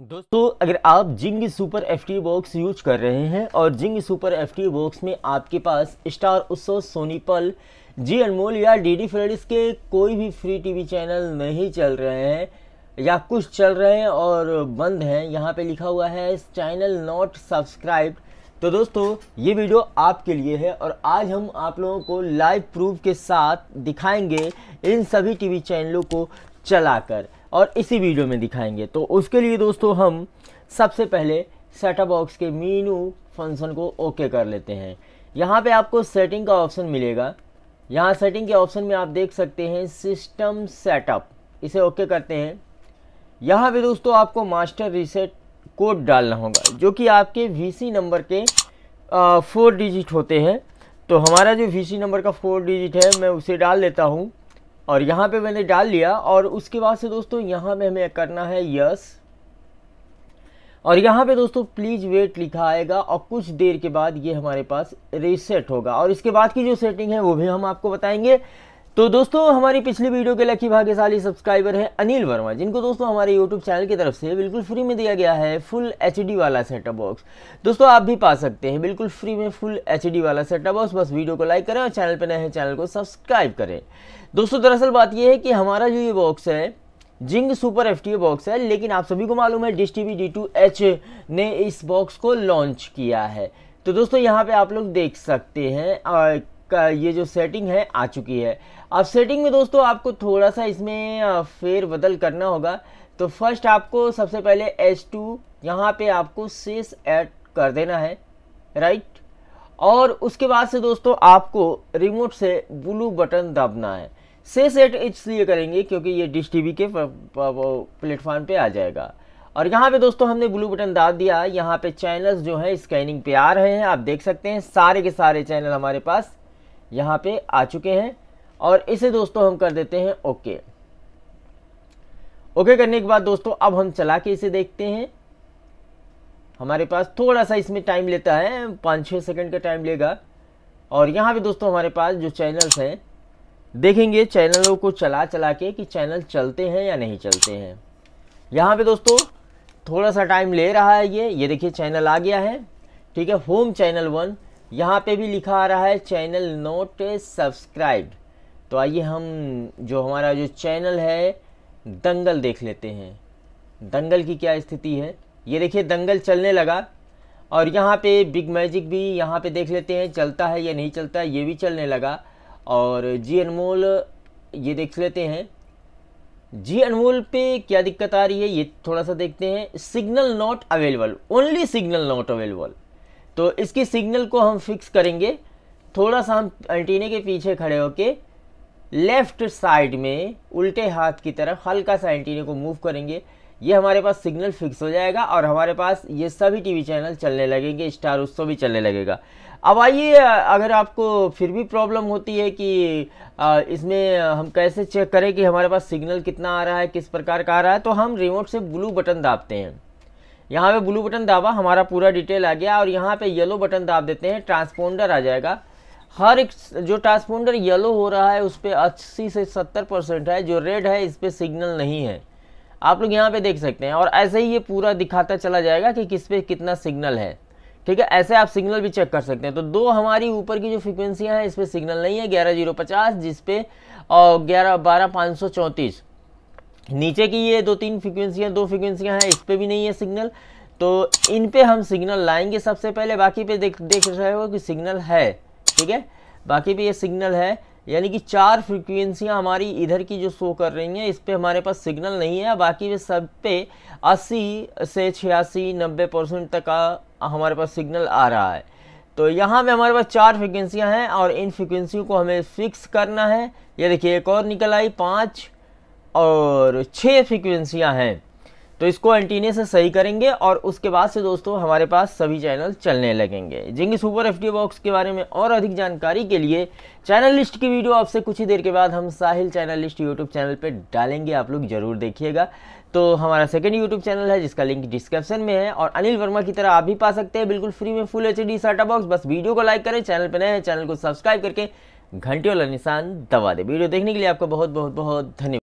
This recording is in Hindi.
दोस्तों अगर आप Zing super F T box use कर रहे हैं और Zing super F T box में आपके पास स्टार उत्सव सोनीपल जी अनमोल या डी डी फ्रेडिस के कोई भी फ्री टीवी चैनल नहीं चल रहे हैं या कुछ चल रहे हैं और बंद हैं यहाँ पे लिखा हुआ है चैनल नॉट सब्सक्राइब तो दोस्तों ये वीडियो आपके लिए है और आज हम आप लोगों को लाइव प्रूफ के साथ दिखाएंगे इन सभी टीवी चैनलों को चलाकर और इसी वीडियो में दिखाएंगे तो उसके लिए दोस्तों हम सबसे पहले सेटअप बॉक्स के मीनू फंक्शन को ओके कर लेते हैं यहाँ पे आपको सेटिंग का ऑप्शन मिलेगा यहाँ सेटिंग के ऑप्शन में आप देख सकते हैं सिस्टम सेटअप इसे ओके करते हैं यहाँ पे दोस्तों आपको मास्टर रीसेट कोड डालना होगा जो कि आपके वी नंबर के फोर डिजिट होते हैं तो हमारा जो वी नंबर का फोर डिजिट है मैं उसे डाल लेता हूँ और यहाँ पे मैंने डाल लिया और उसके बाद से दोस्तों यहाँ पे हमें करना है यस और यहाँ पे दोस्तों प्लीज़ वेट लिखा आएगा और कुछ देर के बाद ये हमारे पास रिसेट होगा और इसके बाद की जो सेटिंग है वो भी हम आपको बताएंगे तो दोस्तों हमारी पिछली वीडियो के लकी भाग्यशाली सब्सक्राइबर है अनिल वर्मा जिनको दोस्तों हमारे यूट्यूब चैनल की तरफ से बिल्कुल फ्री में दिया गया है फुल एच वाला सेटअप बॉक्स दोस्तों आप भी पा सकते हैं बिल्कुल फ्री में फुल एच वाला सेटअप बॉक्स बस वीडियो को लाइक करें और चैनल पर नए हैं चैनल को सब्सक्राइब करें दोस्तों दरअसल बात यह है कि हमारा जो ये बॉक्स है जिंग सुपर एफ बॉक्स है लेकिन आप सभी को मालूम है डिश टी वी ने इस बॉक्स को लॉन्च किया है तो दोस्तों यहाँ पे आप लोग देख सकते हैं का ये जो सेटिंग है आ चुकी है अब सेटिंग में दोस्तों आपको थोड़ा सा इसमें फेर बदल करना होगा तो फर्स्ट आपको सबसे पहले एच टू यहाँ पर आपको सेस ऐड कर देना है राइट और उसके बाद से दोस्तों आपको रिमोट से ब्लू बटन दबना है से सेट इसलिए करेंगे क्योंकि ये डिश टीवी के प्लेटफॉर्म पे आ जाएगा और यहाँ पे दोस्तों हमने ब्लू बटन दाब दिया यहाँ पे चैनल्स जो है स्कैनिंग पे आ रहे हैं आप देख सकते हैं सारे के सारे चैनल हमारे पास यहाँ पे आ चुके हैं और इसे दोस्तों हम कर देते हैं ओके ओके करने के बाद दोस्तों अब हम चला के इसे देखते हैं हमारे पास थोड़ा सा इसमें टाइम लेता है पाँच छः सेकंड का टाइम लेगा और यहाँ पे दोस्तों हमारे पास जो चैनल्स हैं देखेंगे चैनलों को चला चला के कि चैनल चलते हैं या नहीं चलते हैं यहाँ पे दोस्तों थोड़ा सा टाइम ले रहा है ये ये देखिए चैनल आ गया है ठीक है होम चैनल वन यहाँ पे भी लिखा आ रहा है चैनल नोट सब्सक्राइब तो आइए हम जो हमारा जो चैनल है दंगल देख लेते हैं दंगल की क्या स्थिति है ये देखिए दंगल चलने लगा और यहाँ पे बिग मैजिक भी यहाँ पे देख लेते हैं चलता है या नहीं चलता है ये भी चलने लगा और जी अनमोल ये देख लेते हैं जी अनमोल पे क्या दिक्कत आ रही है ये थोड़ा सा देखते हैं signal not available only signal not available तो इसकी सिग्नल को हम फिक्स करेंगे थोड़ा सा हम एंटीने के पीछे खड़े होके लेफ्ट साइड में उल्टे हाथ की तरफ हल्का सा एंटीने को मूव करेंगे ये हमारे पास सिग्नल फिक्स हो जाएगा और हमारे पास ये सभी टीवी चैनल चलने लगेंगे स्टार उत्सव भी चलने लगेगा अब आइए अगर आपको फिर भी प्रॉब्लम होती है कि इसमें हम कैसे चेक करें कि हमारे पास सिग्नल कितना आ रहा है किस प्रकार का आ रहा है तो हम रिमोट से ब्लू बटन दाबते हैं यहाँ पे ब्लू बटन दाबा हमारा पूरा डिटेल आ गया और यहाँ पे येलो बटन दाब देते हैं ट्रांसपोंडर आ जाएगा हर एक जो ट्रांसपोंडर येलो हो रहा है उस पर अस्सी से सत्तर परसेंट है जो रेड है इस पर सिग्नल नहीं है आप लोग यहाँ पे देख सकते हैं और ऐसे ही ये पूरा दिखाता चला जाएगा कि किस पे कितना सिग्नल है ठीक है ऐसे आप सिग्नल भी चेक कर सकते हैं तो दो हमारी ऊपर की जो फ्रिक्वेंसियाँ हैं इस पर सिग्नल नहीं है ग्यारह जीरो पचास जिसपे और ग्यारह बारह पाँच सौ चौंतीस नीचे की ये दो तीन फ्रिक्वेंसियाँ दो फ्रिक्वेंसियाँ हैं इस पर भी नहीं है सिग्नल तो इन पे हम सिग्नल लाएंगे सबसे पहले बाकी पे देख देख रहे हो कि सिग्नल है ठीक है बाकी पे ये सिग्नल है यानी कि चार फ्रिक्वेंसियाँ हमारी इधर की जो शो कर रही हैं इस पर हमारे पास सिग्नल नहीं है बाकी पे सब पे 80 से छियासी नब्बे परसेंट तक का हमारे पास सिग्नल आ रहा है तो यहाँ पे हमारे पास चार फ्रिक्वेंसियाँ हैं और इन फ्रिक्वेंसियों को हमें फिक्स करना है ये देखिए एक और निकल आई पाँच और छः फ्रिक्वेंसियाँ हैं तो इसको एंटीने से सही करेंगे और उसके बाद से दोस्तों हमारे पास सभी चैनल चलने लगेंगे जिंगी सुपर एफ बॉक्स के बारे में और अधिक जानकारी के लिए चैनल लिस्ट की वीडियो आपसे कुछ ही देर के बाद हम Sahil channel list YouTube channel पर डालेंगे आप लोग ज़रूर देखिएगा तो हमारा सेकेंड यूट्यूब चैनल है जिसका लिंक डिस्क्रिप्शन में है और अनिल वर्मा की तरह आप भी पा सकते हैं बिल्कुल फ्री में फुल एच डी साटा बॉक्स बस वीडियो को लाइक करें चैनल पर नए हैं चैनल को सब्सक्राइब करके घंटी वाला निशान दबा दें वीडियो देखने के लिए आपका बहुत बहुत बहुत धन्यवाद